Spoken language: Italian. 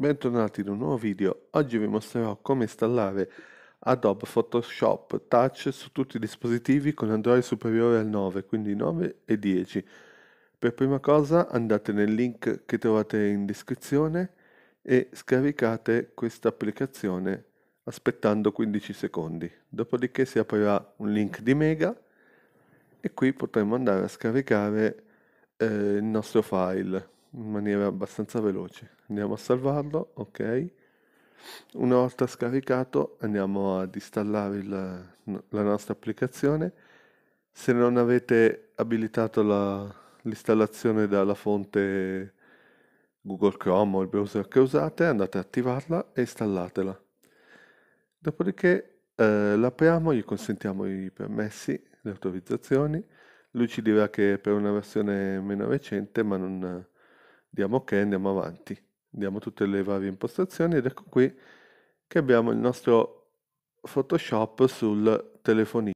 Bentornati in un nuovo video, oggi vi mostrerò come installare Adobe Photoshop Touch su tutti i dispositivi con Android superiore al 9, quindi 9 e 10. Per prima cosa andate nel link che trovate in descrizione e scaricate questa applicazione aspettando 15 secondi. Dopodiché si aprirà un link di Mega e qui potremo andare a scaricare eh, il nostro file in maniera abbastanza veloce. Andiamo a salvarlo, ok. Una volta scaricato andiamo ad installare il, la nostra applicazione. Se non avete abilitato la, l'installazione dalla fonte Google Chrome o il browser che usate, andate ad attivarla e installatela. Dopodiché eh, l'apriamo, gli consentiamo i permessi, le autorizzazioni. Lui ci dirà che è per una versione meno recente, ma non, diamo ok andiamo avanti diamo tutte le varie impostazioni ed ecco qui che abbiamo il nostro photoshop sul telefonino